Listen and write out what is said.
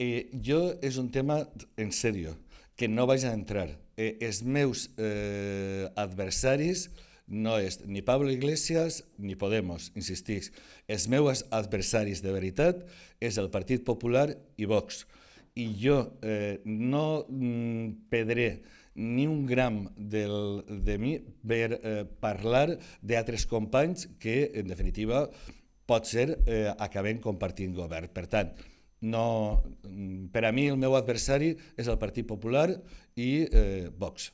Eh, jo és un tema en sèrio, que no vaig a entrar. Eh, els meus eh, adversaris no és ni Pablo Iglesias ni Podemos, insistís. Els meus adversaris de veritat és el Partit Popular i Vox. I jo eh, no mm, pedré ni un gram del, de mi per eh, parlar d'altres companys que, en definitiva, pot ser eh, acabem compartint govern. Per tant, no, mm, per a mi el meu adversari és el Partit Popular i eh, Vox.